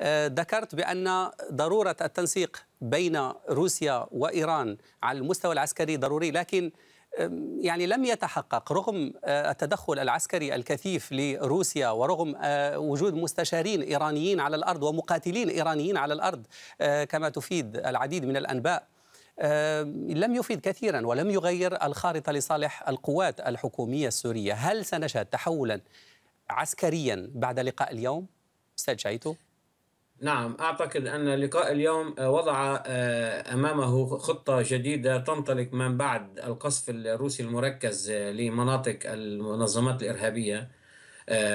آه، ذكرت بأن ضرورة التنسيق بين روسيا وإيران على المستوى العسكري ضروري لكن يعني لم يتحقق رغم آه، التدخل العسكري الكثيف لروسيا ورغم آه، وجود مستشارين ايرانيين على الارض ومقاتلين ايرانيين على الارض كما تفيد العديد من الانباء لم يفيد كثيرا ولم يغير الخارطه لصالح القوات الحكوميه السوريه، هل سنشهد تحولا عسكريا بعد لقاء اليوم؟ استاذ شايتو نعم أعتقد أن لقاء اليوم آه، وضع آه، أمامه خطة جديدة تنطلق من بعد القصف الروسي المركز آه، لمناطق المنظمات الإرهابية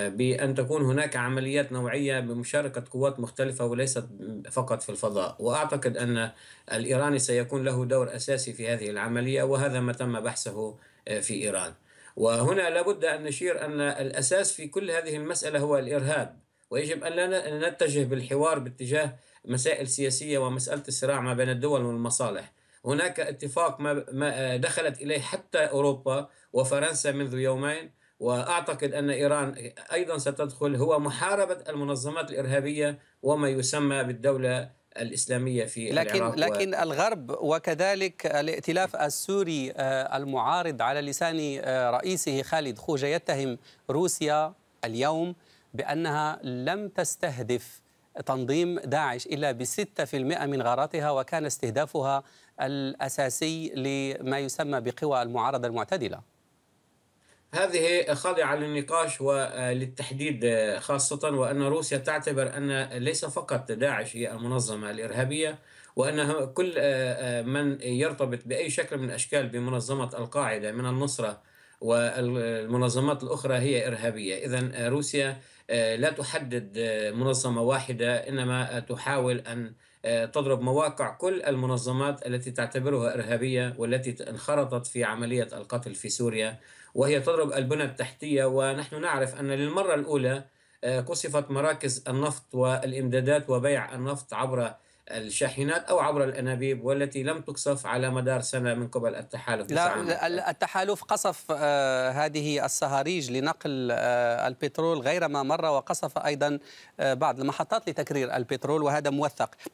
بأن تكون هناك عمليات نوعية بمشاركة قوات مختلفة وليست فقط في الفضاء وأعتقد أن الإيراني سيكون له دور أساسي في هذه العملية وهذا ما تم بحثه في إيران وهنا لابد أن نشير أن الأساس في كل هذه المسألة هو الإرهاب ويجب أن نتجه بالحوار باتجاه مسائل سياسية ومسألة الصراع ما بين الدول والمصالح هناك اتفاق ما دخلت إليه حتى أوروبا وفرنسا منذ يومين وأعتقد أن إيران أيضا ستدخل هو محاربة المنظمات الإرهابية وما يسمى بالدولة الإسلامية في لكن العراق لكن و... الغرب وكذلك الائتلاف السوري آه، المعارض على لسان آه، رئيسه خالد خوجة يتهم روسيا اليوم بأنها لم تستهدف تنظيم داعش إلا بستة في المئة من غاراتها وكان استهدافها الأساسي لما يسمى بقوى المعارضة المعتدلة هذه خاضعة للنقاش وللتحديد خاصة وأن روسيا تعتبر أن ليس فقط داعش هي المنظمة الإرهابية وأن كل من يرتبط بأي شكل من الأشكال بمنظمة القاعدة من النصرة والمنظمات الأخرى هي إرهابية إذا روسيا آه، لا تحدد آه، منظمة واحدة إنما آه، تحاول أن تضرب مواقع كل المنظمات التي تعتبرها إرهابية والتي انخرطت في عملية القتل في سوريا وهي تضرب البنى التحتية ونحن نعرف أن للمرة الأولى قصفت مراكز النفط والإمدادات وبيع النفط عبر الشاحنات او عبر الانابيب والتي لم تقصف على مدار سنه من قبل التحالف لا التحالف قصف آه، هذه الصهاريج لنقل آه، البترول غير ما مر وقصف ايضا آه، بعض المحطات لتكرير البترول وهذا موثق